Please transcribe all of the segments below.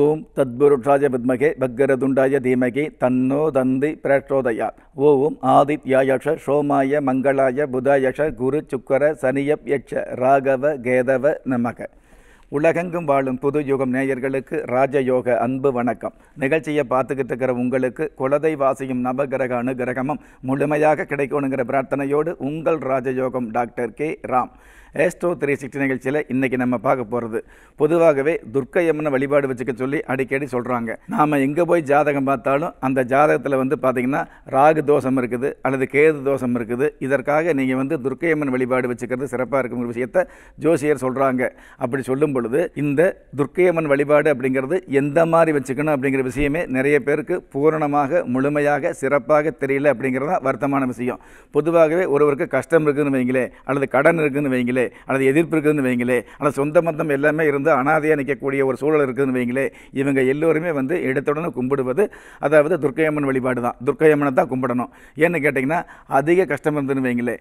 ஓம் தத்புருஷாய வித்மகே பக்ரதுண்டாய தீமகி தன்னோ தந்தி பிரச்சோதயா ஓம் ஆதித்யாயஷ சோமாய மங்களாய புதாயஷ குரு சுக்கர சனியப் யக்ஷ ராகவ கேதவ நமக உலகெங்கும் வாழும் புது யுகம் நேயர்களுக்கு ராஜயோக அன்பு வணக்கம் நிகழ்ச்சியை பார்த்துக்கிட்டு இருக்கிற உங்களுக்கு குலதை வாசியும் நவகிரக அனுகிரகமும் முழுமையாக கிடைக்கணுங்கிற பிரார்த்தனையோடு உங்கள் ராஜயோகம் doctor K Ram astro three sixty நிகழ்ச்சியில் இன்றைக்கி நம்ம பார்க்க போகிறது பொதுவாகவே துர்க்கையம்மனை வழிபாடு வச்சுக்க சொல்லி அடிக்கடி சொல்கிறாங்க நாம் எங்கே போய் ஜாதகம் பார்த்தாலும் அந்த ஜாதகத்தில் வந்து பார்த்திங்கன்னா ராகு தோஷம் இருக்குது அல்லது கேது தோஷம் இருக்குது இதற்காக நீங்கள் வந்து துர்க்கையம்மன் வழிபாடு வச்சுக்கிறது சிறப்பாக இருக்குங்கிற விஷயத்தை ஜோசியர் சொல்கிறாங்க அப்படி சொல்லும் பொழுது இந்த துர்க்கையம்மன் வழிபாடு அப்படிங்கிறது எந்த மாதிரி வச்சுக்கணும் அப்படிங்கிற விஷயமே நிறைய பேருக்கு பூரணமாக முழுமையாக சிறப்பாக தெரியல அப்படிங்கிறது தான் வருத்தமான விஷயம் பொதுவாகவே ஒருவருக்கு கஷ்டம் இருக்குதுன்னு வைங்களேன் அல்லது கடன் இருக்குதுன்னு வைங்களேன் வைங்களே அல்லது எதிர்ப்பு இருக்குதுன்னு வைங்களே அல்லது சொந்த மந்தம் எல்லாமே இருந்து அனாதையாக நிற்கக்கூடிய ஒரு சூழல் இருக்குதுன்னு வைங்களே இவங்க எல்லோருமே வந்து எடுத்துடனே கும்பிடுவது அதாவது துர்க்கையம்மன் வழிபாடு தான் துர்க்கையம்மனை தான் கும்பிடணும் ஏன்னு கேட்டிங்கன்னா அதிக கஷ்டம் இருந்துன்னு வைங்களே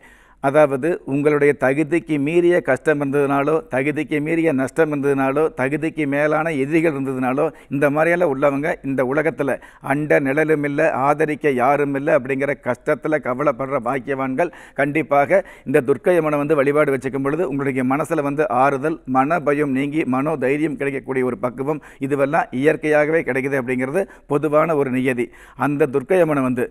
அதாவது உங்களுடைய தகுதிக்கு மீறிய கஷ்டம் இருந்ததுனாலோ தகுதிக்கு மீறிய நஷ்டம் இருந்ததுனாலோ தகுதிக்கு மேலான எதிரிகள் இருந்ததுனாலோ இந்த மாதிரியெல்லாம் உள்ளவங்க இந்த உலகத்தில் அண்ட நிழலும் இல்லை ஆதரிக்க யாரும் இல்லை அப்படிங்கிற கஷ்டத்தில் கவலைப்படுற பாக்கியவான்கள் கண்டிப்பாக இந்த துர்க்கையம்மனை வந்து வழிபாடு வச்சுக்கும் பொழுது உங்களுடைய மனசில் வந்து ஆறுதல் மன பயம் நீங்கி மனோ தைரியம் கிடைக்கக்கூடிய ஒரு பக்குவம் இதுவெல்லாம் இயற்கையாகவே கிடைக்குது அப்படிங்கிறது பொதுவான ஒரு நியதி அந்த துர்க்கையம்மனை வந்து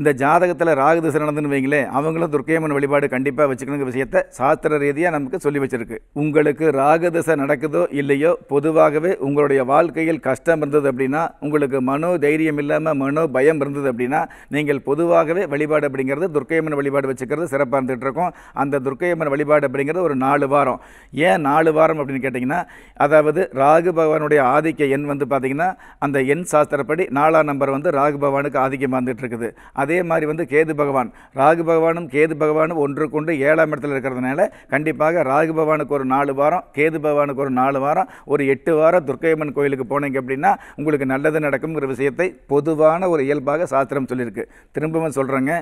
இந்த ஜாதகத்தில் ராகு திசை நடந்துன்னு வைங்களேன் அவங்களும் துர்க்கையம்மன் வழிபாடு கண்டிப்பாக வச்சுக்கணுங்க விஷயத்த சாஸ்திர ரீதியாக நமக்கு சொல்லி வச்சிருக்கு உங்களுக்கு ராகு திசை நடக்குதோ இல்லையோ பொதுவாகவே உங்களுடைய வாழ்க்கையில் கஷ்டம் இருந்தது அப்படின்னா உங்களுக்கு மனோ தைரியம் இல்லாமல் மனோ பயம் இருந்தது அப்படின்னா நீங்கள் பொதுவாகவே வழிபாடு அப்படிங்கிறது துர்க்கையம்மன் வழிபாடு வச்சுக்கிறது சிறப்பாக இருந்துகிட்டு இருக்கும் அந்த துர்க்கையம்மன் வழிபாடு அப்படிங்கிறது ஒரு நாலு வாரம் ஏன் நாலு வாரம் அப்படின்னு கேட்டிங்கன்னா அதாவது ராகு பகவானுடைய ஆதிக்க எண் வந்து பார்த்திங்கன்னா அந்த எண் சாஸ்திரப்படி நாலாம் நம்பர் வந்து ராகு பகவானுக்கு ஆதிக்கம் வந்துட்டு இருக்குது அதே மாதிரி வந்து கேது பகவான் ராகு பகவானும் கேது பகவானும் ஒன்று கொண்டு ஏழாம் இடத்துல இருக்கிறதுனால கண்டிப்பாக ராகு பகவானுக்கு ஒரு நாலு வாரம் கேது பகவானுக்கு ஒரு நாலு வாரம் ஒரு எட்டு வாரம் துர்க்கையம்மன் கோயிலுக்கு போனீங்க அப்படின்னா உங்களுக்கு நல்லது நடக்குங்கிற விஷயத்தை பொதுவான ஒரு இயல்பாக சாஸ்திரம் சொல்லியிருக்கு திரும்பவும் சொல்கிறேங்க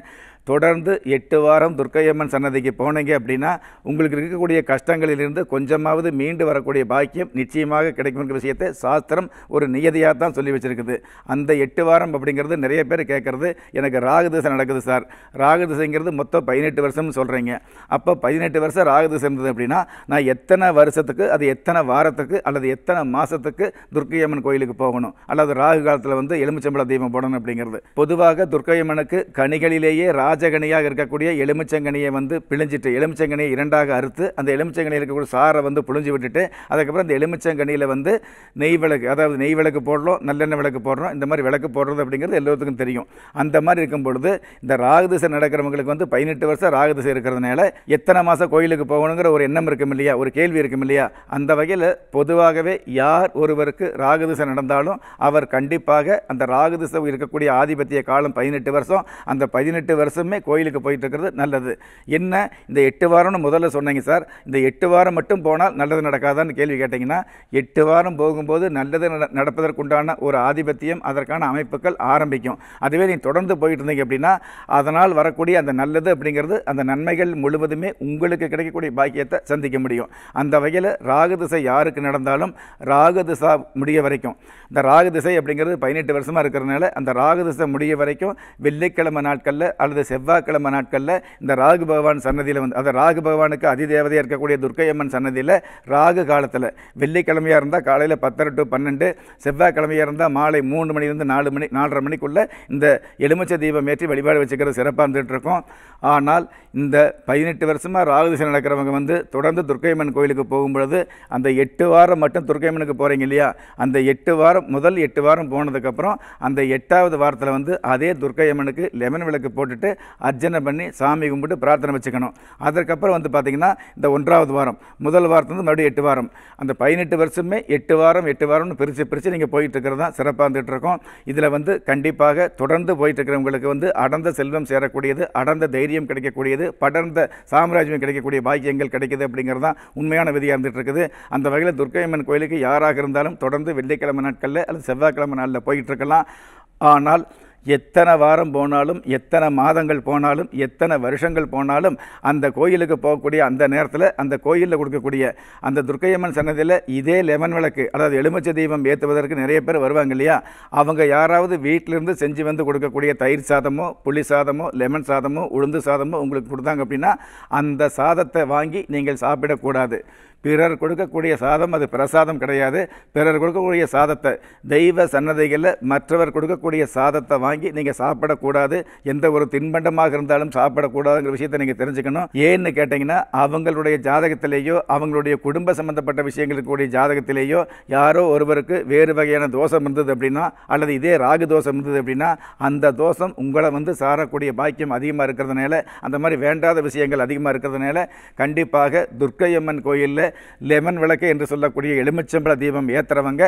தொடர்ந்து எட்டு வாரம் துர்க்கையம்மன் சன்னதிக்கு போனீங்க அப்படின்னா உங்களுக்கு இருக்கக்கூடிய கஷ்டங்களிலிருந்து கொஞ்சமாவது மீண்டு வரக்கூடிய பாக்கியம் நிச்சயமாக கிடைக்கும்ங்கிற விஷயத்தை சாஸ்திரம் ஒரு நியதியாக தான் சொல்லி வச்சுருக்குது அந்த எட்டு வாரம் அப்படிங்கிறது நிறைய பேர் கேட்குறது எனக்கு ராகுதிசை நடக்குது சார் ராகுதிசைங்கிறது மொத்தம் பதினெட்டு வருஷம்னு சொல்கிறீங்க அப்போ பதினெட்டு வருஷம் ராகுதிசை இருந்தது அப்படின்னா நான் எத்தனை வருஷத்துக்கு அது எத்தனை வாரத்துக்கு அல்லது எத்தனை மாதத்துக்கு துர்க்கையம்மன் கோயிலுக்கு போகணும் அல்லது ராகு காலத்தில் வந்து எலுமிச்சம்பழ தீபம் போடணும் அப்படிங்கிறது பொதுவாக துர்க்கையம்மனுக்கு கனிகளிலேயே ராஜகனியாக இருக்கக்கூடிய எலுமிச்சங்கனியை வந்து பிழிஞ்சிட்டு எலுமிச்சங்கனியை இரண்டாக அறுத்து அந்த எலுமிச்சங்கனியில் இருக்கக்கூடிய சாரை வந்து புழிஞ்சு விட்டுட்டு அதுக்கப்புறம் அந்த எலுமிச்சங்கனியில் வந்து நெய் விளக்கு அதாவது நெய் விளக்கு போடுறோம் நல்லெண்ணெய் விளக்கு போடுறோம் இந்த மாதிரி விளக்கு போடுறது அப்படிங்கிறது எல்லோருக்கும் தெரியும் அந்த மாதிரி இருக்கும் பார்க்கும் பொழுது இந்த ராகுதிசை நடக்கிறவங்களுக்கு வந்து பதினெட்டு வருஷம் ராகுதிசை இருக்கிறதுனால எத்தனை மாதம் கோயிலுக்கு போகணுங்கிற ஒரு எண்ணம் இருக்கும் இல்லையா ஒரு கேள்வி இருக்கும் இல்லையா அந்த வகையில் பொதுவாகவே யார் ஒருவருக்கு ராகுதிசை நடந்தாலும் அவர் கண்டிப்பாக அந்த ராகுதிசை இருக்கக்கூடிய ஆதிபத்திய காலம் பதினெட்டு வருஷம் அந்த பதினெட்டு வருஷமே கோயிலுக்கு போயிட்டு இருக்கிறது நல்லது என்ன இந்த எட்டு வாரம்னு முதல்ல சொன்னீங்க சார் இந்த எட்டு வாரம் மட்டும் போனால் நல்லது நடக்காதான்னு கேள்வி கேட்டிங்கன்னா எட்டு வாரம் போகும்போது நல்லது நடப்பதற்குண்டான ஒரு ஆதிபத்தியம் அதற்கான அமைப்புகள் ஆரம்பிக்கும் அதுவே நீ தொடர்ந்து போயிட்டு இருந்தீங்க அப்படின்னா அதனால் வரக்கூடிய அந்த நல்லது அப்படிங்கிறது அந்த நன்மைகள் முழுவதுமே உங்களுக்கு கிடைக்கக்கூடிய பாக்கியத்தை சந்திக்க முடியும் அந்த வகையில் ராகு திசை யாருக்கு நடந்தாலும் ராகு திசா முடிய வரைக்கும் இந்த ராகு திசை அப்படிங்கிறது பதினெட்டு வருஷமாக இருக்கிறதுனால அந்த ராகு திசை முடிய வரைக்கும் வெள்ளிக்கிழமை நாட்களில் அல்லது செவ்வாய்க்கிழமை நாட்களில் இந்த ராகு பகவான் சன்னதியில் வந்து அந்த ராகு பகவானுக்கு அதிதேவதையாக இருக்கக்கூடிய துர்க்கையம்மன் சன்னதியில் ராகு காலத்தில் வெள்ளிக்கிழமையாக இருந்தால் காலையில் பத்தரை டு பன்னெண்டு செவ்வாய்க்கிழமையாக இருந்தால் மாலை மூணு மணிலேருந்து நாலு மணி நாலரை மணிக்குள்ளே இந்த எலுமிச்சை தீபம் தீபமேற்றி வழிபாடு வச்சுக்கிறது சிறப்பாக இருந்துகிட்டு இருக்கோம் ஆனால் இந்த பதினெட்டு வருஷமாக ராகுதிசை நடக்கிறவங்க வந்து தொடர்ந்து துர்க்கையம்மன் கோயிலுக்கு போகும்பொழுது அந்த எட்டு வாரம் மட்டும் துர்க்கையம்மனுக்கு போகிறீங்க இல்லையா அந்த எட்டு வாரம் முதல் எட்டு வாரம் போனதுக்கப்புறம் அந்த எட்டாவது வாரத்தில் வந்து அதே துர்க்கையம்மனுக்கு லெமன் விளக்கு போட்டுட்டு அர்ச்சனை பண்ணி சாமி கும்பிட்டு பிரார்த்தனை வச்சுக்கணும் அதற்கப்புறம் வந்து பார்த்திங்கன்னா இந்த ஒன்றாவது வாரம் முதல் வாரத்தில் வந்து மறுபடியும் எட்டு வாரம் அந்த பதினெட்டு வருஷமே எட்டு வாரம் எட்டு வாரம்னு பிரித்து பிரித்து நீங்கள் போயிட்டுருக்கிறது தான் சிறப்பாக இருந்துகிட்டு இருக்கோம் இதில் வந்து கண்டிப்பாக தொடர்ந்து போயிட்டுருக்கிறவங்களுக்கு உங்களுக்கு வந்து அடர்ந்த செல்வம் சேரக்கூடியது அடர்ந்த தைரியம் கிடைக்கக்கூடியது படர்ந்த சாம்ராஜ்யம் கிடைக்கக்கூடிய பாக்கியங்கள் கிடைக்கிது அப்படிங்கிறது தான் உண்மையான விதியாக இருந்துகிட்டு இருக்குது அந்த வகையில் துர்க்கையம்மன் கோயிலுக்கு யாராக இருந்தாலும் தொடர்ந்து வெள்ளிக்கிழமை நாட்களில் அல்லது செவ்வாய்க்கிழமை நாளில் போயிட்டுருக்கலாம் ஆனால் எத்தனை வாரம் போனாலும் எத்தனை மாதங்கள் போனாலும் எத்தனை வருஷங்கள் போனாலும் அந்த கோயிலுக்கு போகக்கூடிய அந்த நேரத்தில் அந்த கோயிலில் கொடுக்கக்கூடிய அந்த துர்க்கையம்மன் சன்னதியில் இதே லெமன் விளக்கு அதாவது எலுமிச்சை தீபம் ஏற்றுவதற்கு நிறைய பேர் வருவாங்க இல்லையா அவங்க யாராவது வீட்டிலிருந்து செஞ்சு வந்து கொடுக்கக்கூடிய தயிர் சாதமோ புளி சாதமோ லெமன் சாதமோ உளுந்து சாதமோ உங்களுக்கு கொடுத்தாங்க அப்படின்னா அந்த சாதத்தை வாங்கி நீங்கள் சாப்பிடக்கூடாது பிறர் கொடுக்கக்கூடிய சாதம் அது பிரசாதம் கிடையாது பிறர் கொடுக்கக்கூடிய சாதத்தை தெய்வ சன்னதிகளில் மற்றவர் கொடுக்கக்கூடிய சாதத்தை வாங்கி நீங்கள் சாப்பிடக்கூடாது எந்த ஒரு தின்பண்டமாக இருந்தாலும் சாப்பிடக்கூடாதுங்கிற விஷயத்தை நீங்கள் தெரிஞ்சுக்கணும் ஏன்னு கேட்டிங்கன்னா அவங்களுடைய ஜாதகத்திலேயோ அவங்களுடைய குடும்ப சம்மந்தப்பட்ட விஷயங்களுக்குடைய ஜாதகத்திலேயோ யாரோ ஒருவருக்கு வேறு வகையான தோஷம் இருந்தது அப்படின்னா அல்லது இதே ராகு தோஷம் இருந்தது அப்படின்னா அந்த தோஷம் உங்களை வந்து சாரக்கூடிய பாக்கியம் அதிகமாக இருக்கிறதுனால அந்த மாதிரி வேண்டாத விஷயங்கள் அதிகமாக இருக்கிறதுனால கண்டிப்பாக துர்க்கையம்மன் கோயிலில் லெமன் விளக்கு என்று சொல்லக்கூடிய எலுமிச்சம்பழ தீபம் ஏற்றுறவங்க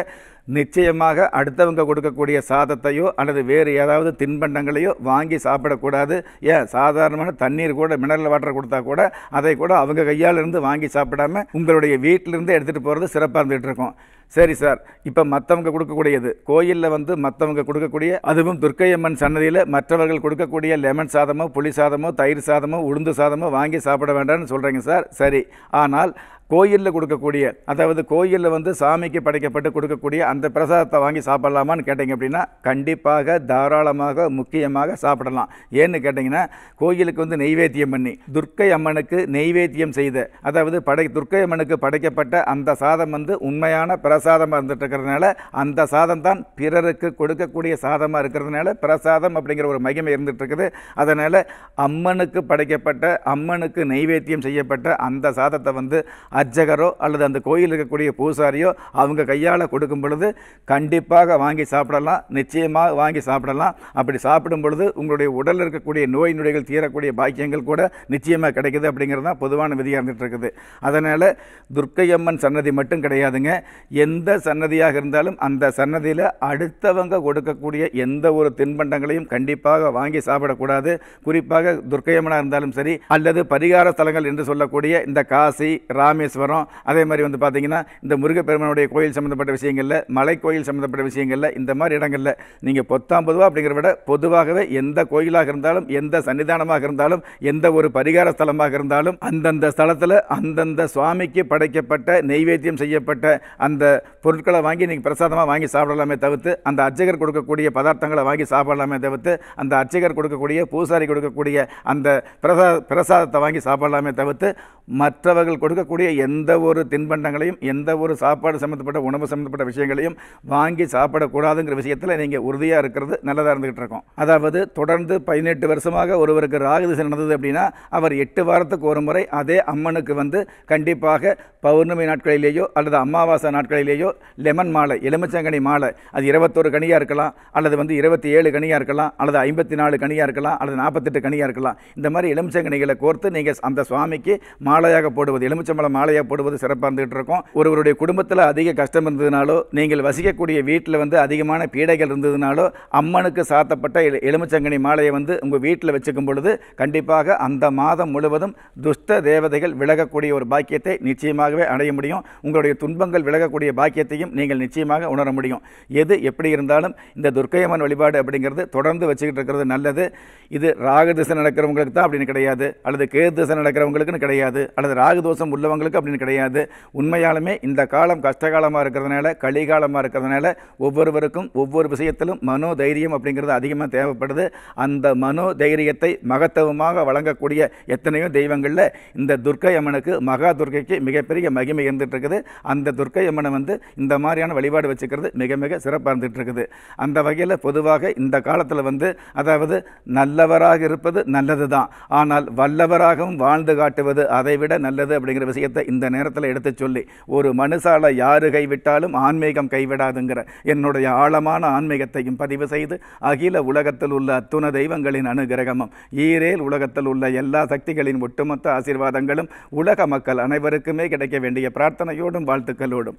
நிச்சயமாக அடுத்தவங்க கொடுக்கக்கூடிய சாதத்தையோ அல்லது வேறு ஏதாவது தின்பண்டங்களையோ வாங்கி சாப்பிடக்கூடாது ஏன் சாதாரணமான தண்ணீர் கூட மினரல் வாட்டர் கொடுத்தா கூட அதை கூட அவங்க கையால் இருந்து வாங்கி சாப்பிடாமல் உங்களுடைய வீட்டிலிருந்து எடுத்துகிட்டு போகிறது சிறப்பாக இருந்துகிட்டு இருக்கும் சரி சார் இப்போ மற்றவங்க கொடுக்கக்கூடியது கோயிலில் வந்து மற்றவங்க கொடுக்கக்கூடிய அதுவும் துர்க்கையம்மன் சன்னதியில் மற்றவர்கள் கொடுக்கக்கூடிய லெமன் சாதமோ புளி சாதமோ தயிர் சாதமோ உளுந்து சாதமோ வாங்கி சாப்பிட வேண்டாம்னு சொல்கிறீங்க சார் சரி ஆனால் கோயிலில் கொடுக்கக்கூடிய அதாவது கோயிலில் வந்து சாமிக்கு படைக்கப்பட்டு கொடுக்கக்கூடிய அந்த பிரசாதத்தை வாங்கி சாப்பிட்லாமான்னு கேட்டிங்க அப்படின்னா கண்டிப்பாக தாராளமாக முக்கியமாக சாப்பிடலாம் ஏன்னு கேட்டிங்கன்னா கோயிலுக்கு வந்து நெய்வேத்தியம் பண்ணி துர்க்கை அம்மனுக்கு நெய்வேத்தியம் செய்த அதாவது படை துர்க்கை அம்மனுக்கு படைக்கப்பட்ட அந்த சாதம் வந்து உண்மையான பிரசாத பிரசாதமாக இருக்கிறதுனால அந்த சாதம் தான் பிறருக்கு கொடுக்கக்கூடிய சாதமாக இருக்கிறதுனால பிரசாதம் அப்படிங்கிற ஒரு மகிமை இருந்துகிட்ருக்குது அதனால் அம்மனுக்கு படைக்கப்பட்ட அம்மனுக்கு நைவேத்தியம் செய்யப்பட்ட அந்த சாதத்தை வந்து அர்ச்சகரோ அல்லது அந்த கோயில் இருக்கக்கூடிய பூசாரியோ அவங்க கையால் கொடுக்கும் பொழுது கண்டிப்பாக வாங்கி சாப்பிடலாம் நிச்சயமாக வாங்கி சாப்பிடலாம் அப்படி சாப்பிடும் பொழுது உங்களுடைய உடலில் இருக்கக்கூடிய நோய் நொடிகள் தீரக்கூடிய பாக்கியங்கள் கூட நிச்சயமாக கிடைக்குது அப்படிங்கிறது தான் பொதுவான விதியாக இருந்துகிட்ருக்குது அதனால் துர்க்கையம்மன் சன்னதி மட்டும் கிடையாதுங்க எந்த சன்னதியாக இருந்தாலும் அந்த சன்னதியில் அடுத்தவங்க கொடுக்கக்கூடிய எந்த ஒரு தின்பண்டங்களையும் கண்டிப்பாக வாங்கி சாப்பிடக்கூடாது குறிப்பாக துர்க்கையம்மனாக இருந்தாலும் சரி அல்லது பரிகார ஸ்தலங்கள் என்று சொல்லக்கூடிய இந்த காசி ராமேஸ்வரம் அதே மாதிரி வந்து பார்த்திங்கன்னா இந்த முருகப்பெருமனுடைய கோயில் சம்மந்தப்பட்ட விஷயங்களில் மலை கோயில் சம்மந்தப்பட்ட விஷயங்களில் இந்த மாதிரி இடங்களில் நீங்கள் பொதுவாக அப்படிங்கிற விட பொதுவாகவே எந்த கோயிலாக இருந்தாலும் எந்த சன்னிதானமாக இருந்தாலும் எந்த ஒரு பரிகார ஸ்தலமாக இருந்தாலும் அந்தந்த ஸ்தலத்தில் அந்தந்த சுவாமிக்கு படைக்கப்பட்ட நெய்வேத்தியம் செய்யப்பட்ட அந்த பொருட்களை வாங்கி நீங்கள் பிரசாதமாக வாங்கி சாப்பிடலாமே தவிர்த்து அந்த அர்ச்சகர் கொடுக்கக்கூடிய பதார்த்தங்களை வாங்கி சாப்பிடலாமே தவிர்த்து அந்த அர்ச்சகர் கொடுக்கக்கூடிய பூசாரி கொடுக்கக்கூடிய அந்த பிரசா பிரசாதத்தை வாங்கி சாப்பிடலாமே தவிர்த்து மற்றவர்கள் கொடுக்கக்கூடிய எந்த ஒரு தின்பண்டங்களையும் எந்த ஒரு சாப்பாடு சம்மந்தப்பட்ட உணவு சம்மந்தப்பட்ட விஷயங்களையும் வாங்கி சாப்பிடக்கூடாதுங்கிற விஷயத்தில் நீங்கள் உறுதியாக இருக்கிறது நல்லதாக இருந்துகிட்டு இருக்கோம் அதாவது தொடர்ந்து பதினெட்டு வருஷமாக ஒருவருக்கு ராகுதிசை நடந்தது அப்படின்னா அவர் எட்டு வாரத்துக்கு ஒரு முறை அதே அம்மனுக்கு வந்து கண்டிப்பாக பௌர்ணமி நாட்களிலேயோ அல்லது அமாவாசை நாட்களில் மாலையிலேயோ லெமன் மாலை எலுமிச்சங்கனி மாலை அது இருபத்தோரு கனியாக இருக்கலாம் அல்லது வந்து இருபத்தி ஏழு கனியாக இருக்கலாம் அல்லது ஐம்பத்தி நாலு கனியாக இருக்கலாம் அல்லது நாற்பத்தெட்டு கனியாக இருக்கலாம் இந்த மாதிரி எலுமிச்சங்கனிகளை கோர்த்து நீங்கள் அந்த சுவாமிக்கு மாலையாக போடுவது எலுமிச்சம்பழம் மாலையாக போடுவது சிறப்பாக இருந்துகிட்டு இருக்கும் ஒருவருடைய குடும்பத்தில் அதிக கஷ்டம் இருந்ததுனாலோ நீங்கள் வசிக்கக்கூடிய வீட்டில் வந்து அதிகமான பீடைகள் இருந்ததுனாலோ அம்மனுக்கு சாத்தப்பட்ட எலுமிச்சங்கனி மாலையை வந்து உங்கள் வீட்டில் வச்சுக்கும் பொழுது கண்டிப்பாக அந்த மாதம் முழுவதும் துஷ்ட தேவதைகள் விலகக்கூடிய ஒரு பாக்கியத்தை நிச்சயமாகவே அடைய முடியும் உங்களுடைய துன்பங்கள் விலகக்கூடிய பாக்கியத்தையும் நீங்கள் நிச்சயமாக உணர முடியும் எது எப்படி இருந்தாலும் இந்த துர்க்கையம்மன் வழிபாடு அப்படிங்கிறது தொடர்ந்து வச்சுக்கிட்டு இருக்கிறது நல்லது இது ராகு திசை நடக்கிறவங்களுக்கு தான் அப்படின்னு கிடையாது அல்லது கேது திசை நடக்கிறவங்களுக்குன்னு கிடையாது அல்லது ராகு தோஷம் உள்ளவங்களுக்கு அப்படின்னு கிடையாது உண்மையாலுமே இந்த காலம் கஷ்டகாலமாக இருக்கிறதுனால களிகாலமாக இருக்கிறதுனால ஒவ்வொருவருக்கும் ஒவ்வொரு விஷயத்திலும் மனோ தைரியம் அப்படிங்கிறது அதிகமாக தேவைப்படுது அந்த மனோ தைரியத்தை மகத்துவமாக வழங்கக்கூடிய எத்தனையோ தெய்வங்களில் இந்த துர்க்கை அம்மனுக்கு மகா துர்க்கைக்கு மிகப்பெரிய மகிமை இருந்துகிட்டு இருக்குது அந்த துர்க்கை அம்மனை வந்து வந்து இந்த மாதிரியான வழிபாடு வச்சுக்கிறது மிக மிக சிறப்பாக இருந்துகிட்டு அந்த வகையில் பொதுவாக இந்த காலத்தில் வந்து அதாவது நல்லவராக இருப்பது நல்லது தான் ஆனால் வல்லவராகவும் வாழ்ந்து காட்டுவது அதை விட நல்லது அப்படிங்கிற விஷயத்தை இந்த நேரத்தில் எடுத்து சொல்லி ஒரு மனுஷாலை யாரு கைவிட்டாலும் ஆன்மீகம் கைவிடாதுங்கிற என்னுடைய ஆழமான ஆன்மீகத்தையும் பதிவு செய்து அகில உலகத்தில் உள்ள அத்துண தெய்வங்களின் அனுகிரகமும் ஈரேல் உலகத்தில் உள்ள எல்லா சக்திகளின் ஒட்டுமொத்த ஆசீர்வாதங்களும் உலக மக்கள் அனைவருக்குமே கிடைக்க வேண்டிய பிரார்த்தனையோடும் வாழ்த்துக்களோடும்